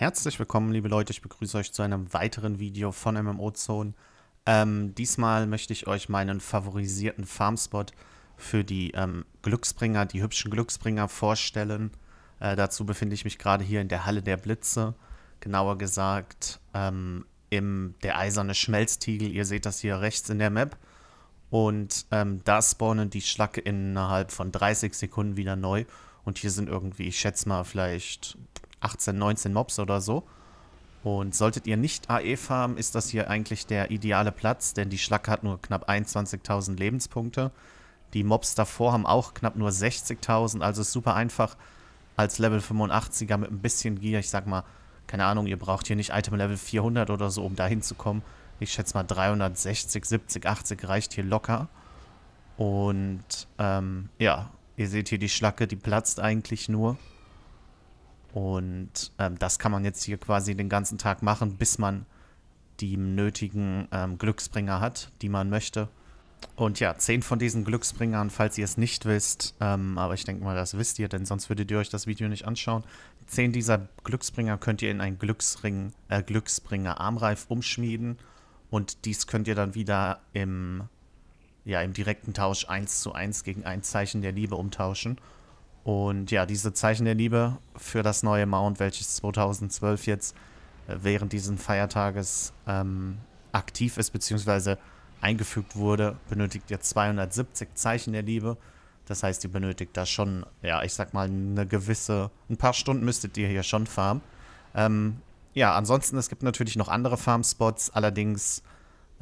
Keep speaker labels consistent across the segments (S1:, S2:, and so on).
S1: Herzlich willkommen, liebe Leute. Ich begrüße euch zu einem weiteren Video von MMO Zone. Ähm, diesmal möchte ich euch meinen favorisierten Farmspot für die ähm, Glücksbringer, die hübschen Glücksbringer vorstellen. Äh, dazu befinde ich mich gerade hier in der Halle der Blitze. Genauer gesagt ähm, im der eiserne Schmelztiegel. Ihr seht das hier rechts in der Map. Und ähm, da spawnen die Schlacke innerhalb von 30 Sekunden wieder neu. Und hier sind irgendwie, ich schätze mal, vielleicht 18, 19 Mobs oder so. Und solltet ihr nicht AE farmen, ist das hier eigentlich der ideale Platz, denn die Schlacke hat nur knapp 21.000 Lebenspunkte. Die Mobs davor haben auch knapp nur 60.000, also ist super einfach als Level 85er mit ein bisschen Gier, ich sag mal, keine Ahnung, ihr braucht hier nicht Item Level 400 oder so, um da hinzukommen. Ich schätze mal 360, 70, 80 reicht hier locker. Und ähm, ja, ihr seht hier die Schlacke, die platzt eigentlich nur. Und ähm, das kann man jetzt hier quasi den ganzen Tag machen, bis man die nötigen ähm, Glücksbringer hat, die man möchte. Und ja, zehn von diesen Glücksbringern, falls ihr es nicht wisst, ähm, aber ich denke mal, das wisst ihr, denn sonst würdet ihr euch das Video nicht anschauen. Zehn dieser Glücksbringer könnt ihr in einen Glücksring, äh, Glücksbringer Armreif umschmieden und dies könnt ihr dann wieder im, ja, im direkten Tausch 1 zu 1 gegen ein Zeichen der Liebe umtauschen. Und ja, diese Zeichen der Liebe für das neue Mount, welches 2012 jetzt äh, während diesen Feiertages ähm, aktiv ist, bzw. eingefügt wurde, benötigt jetzt 270 Zeichen der Liebe. Das heißt, ihr benötigt da schon, ja, ich sag mal, eine gewisse, ein paar Stunden müsstet ihr hier schon farmen. Ähm, ja, ansonsten, es gibt natürlich noch andere Farmspots, allerdings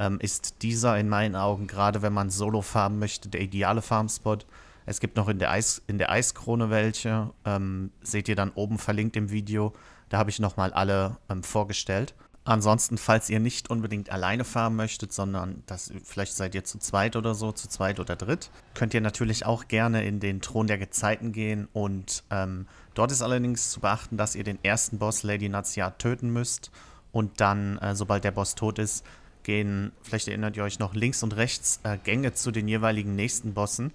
S1: ähm, ist dieser in meinen Augen, gerade wenn man Solo farmen möchte, der ideale Farmspot. spot es gibt noch in der, Eis, in der Eiskrone welche. Ähm, seht ihr dann oben verlinkt im Video. Da habe ich nochmal alle ähm, vorgestellt. Ansonsten, falls ihr nicht unbedingt alleine fahren möchtet, sondern das, vielleicht seid ihr zu zweit oder so, zu zweit oder dritt, könnt ihr natürlich auch gerne in den Thron der Gezeiten gehen. Und ähm, dort ist allerdings zu beachten, dass ihr den ersten Boss Lady Nazia töten müsst. Und dann, äh, sobald der Boss tot ist, gehen, vielleicht erinnert ihr euch noch, links und rechts äh, Gänge zu den jeweiligen nächsten Bossen.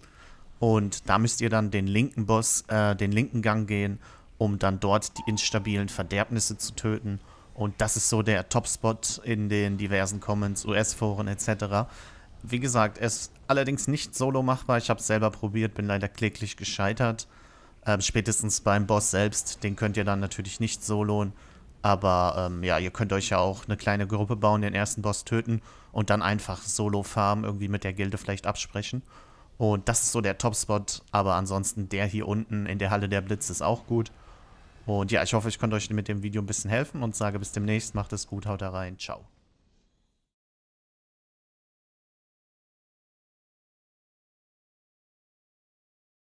S1: Und da müsst ihr dann den linken Boss, äh, den linken Gang gehen, um dann dort die instabilen Verderbnisse zu töten. Und das ist so der Top-Spot in den diversen Commons, US-Foren etc. Wie gesagt, es ist allerdings nicht solo machbar. Ich habe es selber probiert, bin leider kläglich gescheitert. Ähm, spätestens beim Boss selbst, den könnt ihr dann natürlich nicht soloen. Aber ähm, ja, ihr könnt euch ja auch eine kleine Gruppe bauen, den ersten Boss töten und dann einfach solo farmen, irgendwie mit der Gilde vielleicht absprechen. Und das ist so der Top-Spot. Aber ansonsten der hier unten in der Halle der Blitz ist auch gut. Und ja, ich hoffe, ich konnte euch mit dem Video ein bisschen helfen und sage bis demnächst. Macht es gut, haut da rein. Ciao.